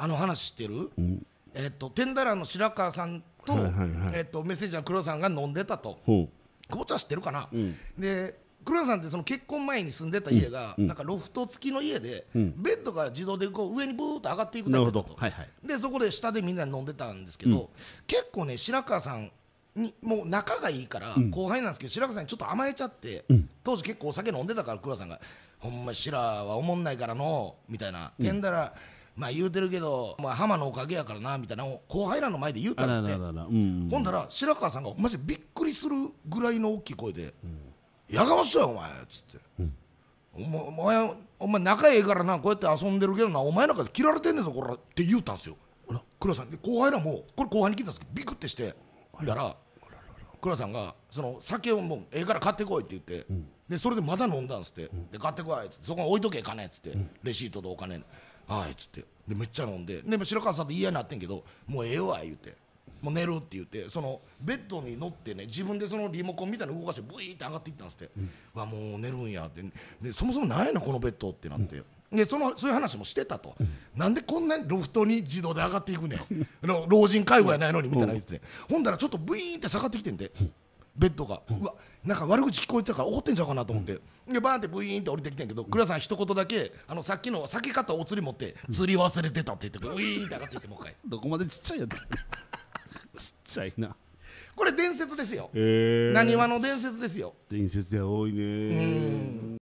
あの話知ってる、うん、えっ、ー、と天だらの白川さんとはいはいはい、えーと、メッセージャーの黒さんが飲んでたと久保ちゃん知ってるかな、うん、で黒田さんってその結婚前に住んでた家が、うん、なんかロフト付きの家で、うん、ベッドが自動でこう上にブーッと上がっていくだけだと。はいはい、でそこで下でみんな飲んでたんですけど、結構ね白川さんにもう仲がいいから、後輩なんですけど白川さんにちょっと甘えちゃって、当時結構お酒飲んでたから黒田さんが「ほんま白はおもんないからの」みたいな。うん、まあ言うてるけど、まあ、浜のおかげやからなみたいなの後輩らの前で言うたんですってほんだら白川さんがマジびっくりするぐらいの大きい声で「やかましいよお前」っつって「お前お前仲ええからなこうやって遊んでるけどなお前なんか切られてんねんぞこら」って言うたんですよ黒さんで後輩らもこれ後輩に聞いたんですけどビクってしてだら黒さんがその酒をもうええから買ってこいって言って。でそれでまだ飲んだんですって、で買ってこいっつってそこに置いとけ金っつって、レシートとお金はいっつってでめっちゃ飲んでで白川さんと嫌になってんけどもうええわ言うて。もう寝るって言ってそのベッドに乗ってね自分でそのリモコンみたいな動かしてブイーって上がっていったんですって、うん、わもう寝るんやってでそもそも何やの、このベッドってなって、うん、でそのそういう話もしてたと、うん、なんでこんなにロフトに自動で上がっていくねん老人介護やないのにみたいな言ってほんだらちょっとブイーンって下がってきてんで。ベッドが、うん、うわなんか悪口聞こえてたから怒ってんちゃうかなと思って、うん、でバーンってブイーンって降りてきてんけど、うん、倉さん一言だけあのさっきの買っ方お釣り持って釣り忘れてたって言ってウィーンって上がっていってもう一回どこまでちっちゃいやったちっちゃいなこれ伝説ですよなにわの伝説ですよ伝説や多いね